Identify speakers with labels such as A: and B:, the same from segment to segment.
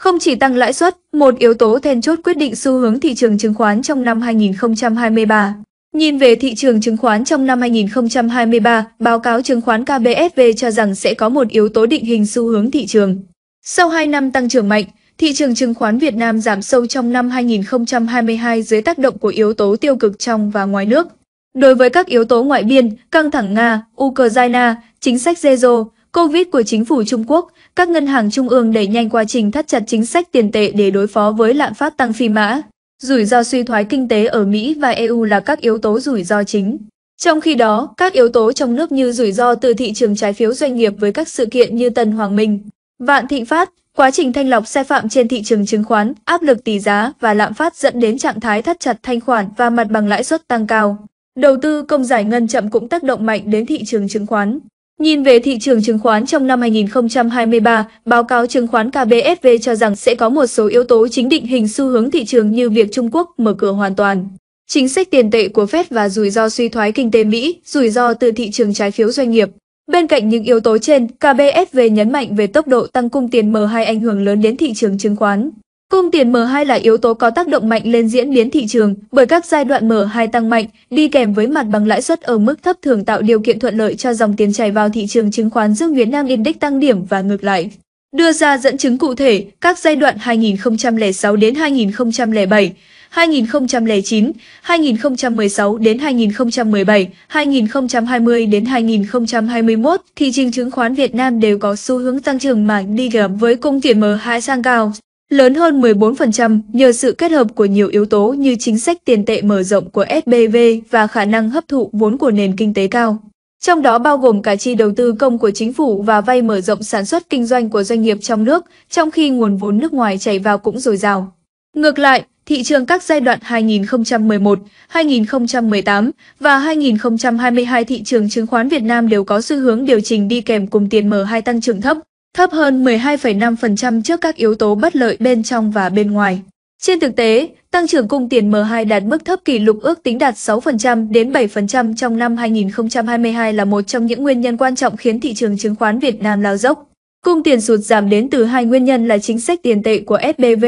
A: Không chỉ tăng lãi suất, một yếu tố then chốt quyết định xu hướng thị trường chứng khoán trong năm 2023. Nhìn về thị trường chứng khoán trong năm 2023, báo cáo chứng khoán KBSV cho rằng sẽ có một yếu tố định hình xu hướng thị trường. Sau 2 năm tăng trưởng mạnh, thị trường chứng khoán Việt Nam giảm sâu trong năm 2022 dưới tác động của yếu tố tiêu cực trong và ngoài nước. Đối với các yếu tố ngoại biên, căng thẳng Nga, Ukraine, chính sách zero, Covid của chính phủ Trung Quốc, các ngân hàng trung ương đẩy nhanh quá trình thắt chặt chính sách tiền tệ để đối phó với lạm phát tăng phi mã. Rủi ro suy thoái kinh tế ở Mỹ và EU là các yếu tố rủi ro chính. Trong khi đó, các yếu tố trong nước như rủi ro từ thị trường trái phiếu doanh nghiệp với các sự kiện như Tân Hoàng Minh, Vạn Thịnh Phát, quá trình thanh lọc sai phạm trên thị trường chứng khoán, áp lực tỷ giá và lạm phát dẫn đến trạng thái thắt chặt thanh khoản và mặt bằng lãi suất tăng cao. Đầu tư công giải ngân chậm cũng tác động mạnh đến thị trường chứng khoán. Nhìn về thị trường chứng khoán trong năm 2023, báo cáo chứng khoán KBSV cho rằng sẽ có một số yếu tố chính định hình xu hướng thị trường như việc Trung Quốc mở cửa hoàn toàn. Chính sách tiền tệ của Fed và rủi ro suy thoái kinh tế Mỹ, rủi ro từ thị trường trái phiếu doanh nghiệp. Bên cạnh những yếu tố trên, KBSV nhấn mạnh về tốc độ tăng cung tiền M2 ảnh hưởng lớn đến thị trường chứng khoán. Cung tiền M2 là yếu tố có tác động mạnh lên diễn biến thị trường bởi các giai đoạn M2 tăng mạnh đi kèm với mặt bằng lãi suất ở mức thấp thường tạo điều kiện thuận lợi cho dòng tiền chảy vào thị trường chứng khoán dương Việt Nam Index tăng điểm và ngược lại. Đưa ra dẫn chứng cụ thể, các giai đoạn 2006 đến 2007, 2009, 2016 đến 2017, 2020 đến 2021, thị trường chứng khoán Việt Nam đều có xu hướng tăng trưởng mạnh đi kèm với cung tiền M2 sang cao lớn hơn 14% nhờ sự kết hợp của nhiều yếu tố như chính sách tiền tệ mở rộng của SBV và khả năng hấp thụ vốn của nền kinh tế cao. Trong đó bao gồm cả chi đầu tư công của chính phủ và vay mở rộng sản xuất kinh doanh của doanh nghiệp trong nước, trong khi nguồn vốn nước ngoài chảy vào cũng dồi dào. Ngược lại, thị trường các giai đoạn 2011, 2018 và 2022 thị trường chứng khoán Việt Nam đều có xu hướng điều chỉnh đi kèm cùng tiền M2 tăng trưởng thấp thấp hơn 12,5% trước các yếu tố bất lợi bên trong và bên ngoài. Trên thực tế, tăng trưởng cung tiền M2 đạt mức thấp kỷ lục ước tính đạt 6% đến 7% trong năm 2022 là một trong những nguyên nhân quan trọng khiến thị trường chứng khoán Việt Nam lao dốc. Cung tiền sụt giảm đến từ hai nguyên nhân là chính sách tiền tệ của SBV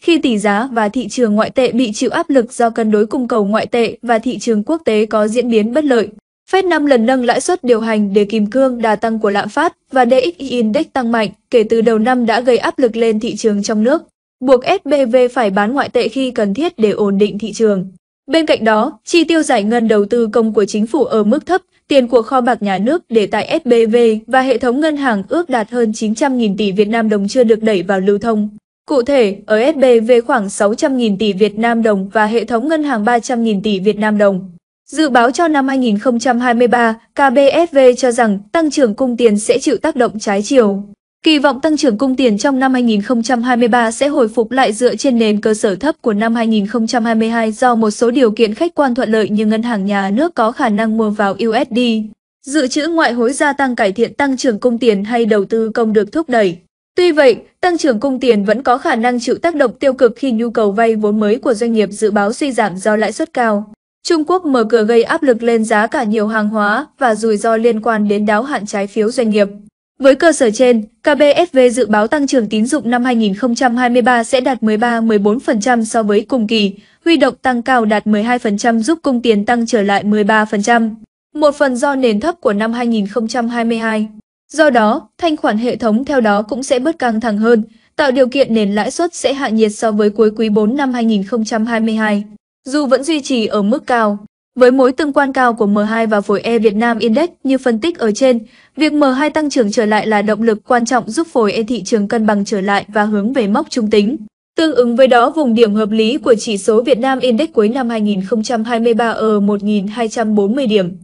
A: khi tỷ giá và thị trường ngoại tệ bị chịu áp lực do cân đối cung cầu ngoại tệ và thị trường quốc tế có diễn biến bất lợi. Fed 5 lần nâng lãi suất điều hành để kìm cương đà tăng của lạm phát và DXY Index tăng mạnh kể từ đầu năm đã gây áp lực lên thị trường trong nước, buộc SBV phải bán ngoại tệ khi cần thiết để ổn định thị trường. Bên cạnh đó, chi tiêu giải ngân đầu tư công của chính phủ ở mức thấp, tiền của kho bạc nhà nước để tại SBV và hệ thống ngân hàng ước đạt hơn 900.000 tỷ Việt Nam đồng chưa được đẩy vào lưu thông. Cụ thể, ở SBV khoảng 600.000 tỷ Việt Nam đồng và hệ thống ngân hàng 300.000 tỷ Việt Nam đồng. Dự báo cho năm 2023, KBSV cho rằng tăng trưởng cung tiền sẽ chịu tác động trái chiều. Kỳ vọng tăng trưởng cung tiền trong năm 2023 sẽ hồi phục lại dựa trên nền cơ sở thấp của năm 2022 do một số điều kiện khách quan thuận lợi như ngân hàng nhà nước có khả năng mua vào USD, dự trữ ngoại hối gia tăng cải thiện tăng trưởng cung tiền hay đầu tư công được thúc đẩy. Tuy vậy, tăng trưởng cung tiền vẫn có khả năng chịu tác động tiêu cực khi nhu cầu vay vốn mới của doanh nghiệp dự báo suy giảm do lãi suất cao. Trung Quốc mở cửa gây áp lực lên giá cả nhiều hàng hóa và rủi ro liên quan đến đáo hạn trái phiếu doanh nghiệp. Với cơ sở trên, KBSV dự báo tăng trưởng tín dụng năm 2023 sẽ đạt 13-14% so với cùng kỳ, huy động tăng cao đạt 12% giúp cung tiền tăng trở lại 13%, một phần do nền thấp của năm 2022. Do đó, thanh khoản hệ thống theo đó cũng sẽ bớt căng thẳng hơn, tạo điều kiện nền lãi suất sẽ hạ nhiệt so với cuối quý 4 năm 2022 dù vẫn duy trì ở mức cao. Với mối tương quan cao của M2 và phổi E Việt Nam Index như phân tích ở trên, việc M2 tăng trưởng trở lại là động lực quan trọng giúp phổi E thị trường cân bằng trở lại và hướng về mốc trung tính. Tương ứng với đó, vùng điểm hợp lý của chỉ số Việt Nam Index cuối năm 2023 ở 1.240 điểm.